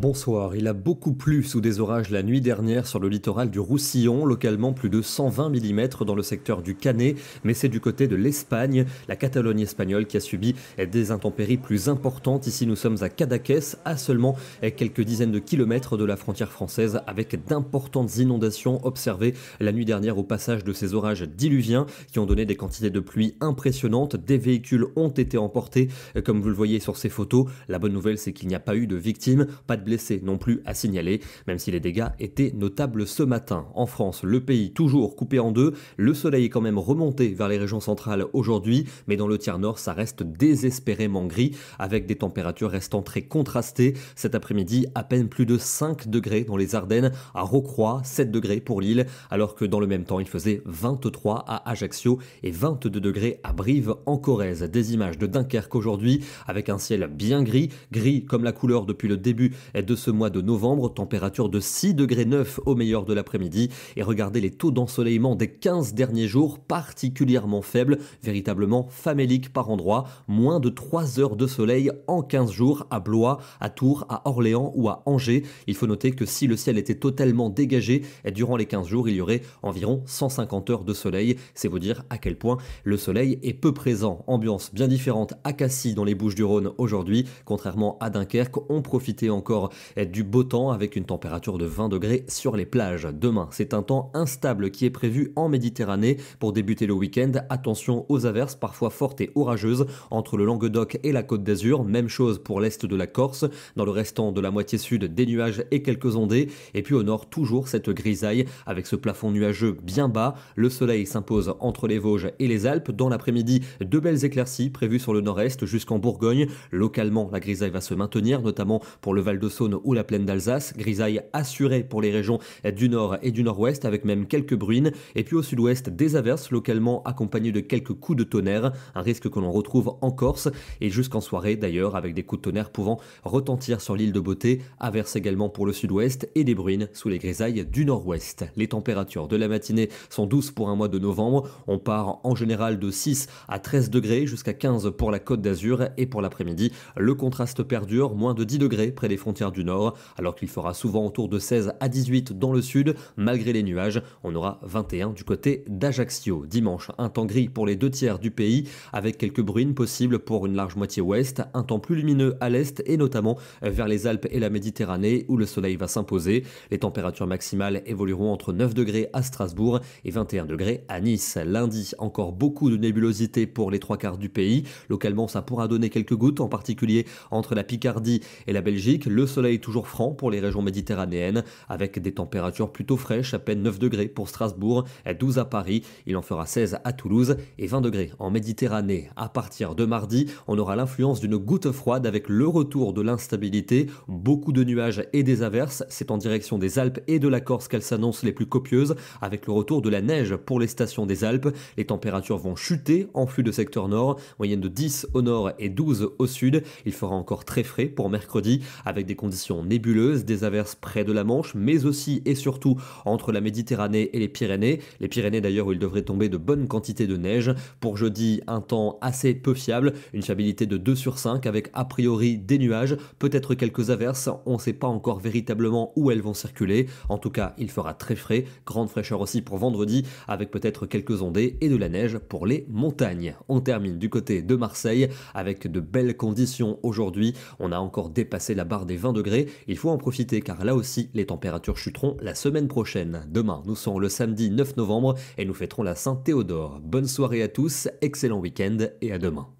Bonsoir. Il a beaucoup plu sous des orages la nuit dernière sur le littoral du Roussillon, localement plus de 120 mm dans le secteur du Canet, mais c'est du côté de l'Espagne, la Catalogne espagnole qui a subi des intempéries plus importantes. Ici, nous sommes à Cadaqués, à seulement quelques dizaines de kilomètres de la frontière française, avec d'importantes inondations observées la nuit dernière au passage de ces orages diluviens qui ont donné des quantités de pluie impressionnantes. Des véhicules ont été emportés, comme vous le voyez sur ces photos. La bonne nouvelle, c'est qu'il n'y a pas eu de victimes, pas de laissé non plus à signaler, même si les dégâts étaient notables ce matin. En France, le pays toujours coupé en deux, le soleil est quand même remonté vers les régions centrales aujourd'hui, mais dans le tiers nord, ça reste désespérément gris, avec des températures restant très contrastées. Cet après-midi, à peine plus de 5 degrés dans les Ardennes, à Rocroi, 7 degrés pour l'île, alors que dans le même temps, il faisait 23 à Ajaccio et 22 degrés à Brive en Corrèze. Des images de Dunkerque aujourd'hui, avec un ciel bien gris, gris comme la couleur depuis le début de ce mois de novembre, température de 6 degrés 9 au meilleur de l'après-midi. Et regardez les taux d'ensoleillement des 15 derniers jours particulièrement faibles, véritablement faméliques par endroits. Moins de 3 heures de soleil en 15 jours à Blois, à Tours, à Orléans ou à Angers. Il faut noter que si le ciel était totalement dégagé, durant les 15 jours, il y aurait environ 150 heures de soleil. C'est vous dire à quel point le soleil est peu présent. Ambiance bien différente à Cassis dans les Bouches du Rhône aujourd'hui. Contrairement à Dunkerque, on profitait encore et du beau temps avec une température de 20 degrés sur les plages. Demain, c'est un temps instable qui est prévu en Méditerranée pour débuter le week-end. Attention aux averses parfois fortes et orageuses entre le Languedoc et la Côte d'Azur. Même chose pour l'est de la Corse. Dans le restant de la moitié sud, des nuages et quelques ondées. Et puis au nord, toujours cette grisaille avec ce plafond nuageux bien bas. Le soleil s'impose entre les Vosges et les Alpes. Dans l'après-midi, de belles éclaircies prévues sur le nord-est jusqu'en Bourgogne. Localement, la grisaille va se maintenir, notamment pour le Val de ou la plaine d'Alsace. Grisaille assurée pour les régions du nord et du nord-ouest, avec même quelques bruines. Et puis au sud-ouest, des averses localement accompagnées de quelques coups de tonnerre, un risque que l'on retrouve en Corse et jusqu'en soirée d'ailleurs, avec des coups de tonnerre pouvant retentir sur l'île de Beauté, averses également pour le sud-ouest et des bruines sous les grisailles du nord-ouest. Les températures de la matinée sont douces pour un mois de novembre. On part en général de 6 à 13 degrés jusqu'à 15 pour la Côte d'Azur et pour l'après-midi. Le contraste perdure, moins de 10 degrés près des frontières du Nord, alors qu'il fera souvent autour de 16 à 18 dans le sud. Malgré les nuages, on aura 21 du côté d'Ajaccio. Dimanche, un temps gris pour les deux tiers du pays, avec quelques bruines possibles pour une large moitié ouest, un temps plus lumineux à l'est et notamment vers les Alpes et la Méditerranée où le soleil va s'imposer. Les températures maximales évolueront entre 9 degrés à Strasbourg et 21 degrés à Nice. Lundi, encore beaucoup de nébulosité pour les trois quarts du pays. Localement, ça pourra donner quelques gouttes, en particulier entre la Picardie et la Belgique. Le soleil soleil toujours franc pour les régions méditerranéennes, avec des températures plutôt fraîches, à peine 9 degrés pour Strasbourg, 12 à Paris, il en fera 16 à Toulouse et 20 degrés en Méditerranée. À partir de mardi, on aura l'influence d'une goutte froide avec le retour de l'instabilité, beaucoup de nuages et des averses, c'est en direction des Alpes et de la Corse qu'elles s'annoncent les plus copieuses, avec le retour de la neige pour les stations des Alpes, les températures vont chuter en flux de secteur nord, moyenne de 10 au nord et 12 au sud, il fera encore très frais pour mercredi avec des conditions nébuleuses, des averses près de la Manche, mais aussi et surtout entre la Méditerranée et les Pyrénées. Les Pyrénées d'ailleurs où il devrait tomber de bonnes quantités de neige. Pour jeudi, un temps assez peu fiable, une fiabilité de 2 sur 5 avec a priori des nuages, peut-être quelques averses, on ne sait pas encore véritablement où elles vont circuler. En tout cas, il fera très frais, grande fraîcheur aussi pour vendredi avec peut-être quelques ondées et de la neige pour les montagnes. On termine du côté de Marseille avec de belles conditions aujourd'hui. On a encore dépassé la barre des 20 degrés, il faut en profiter car là aussi les températures chuteront la semaine prochaine. Demain, nous serons le samedi 9 novembre et nous fêterons la Saint-Théodore. Bonne soirée à tous, excellent week-end et à demain.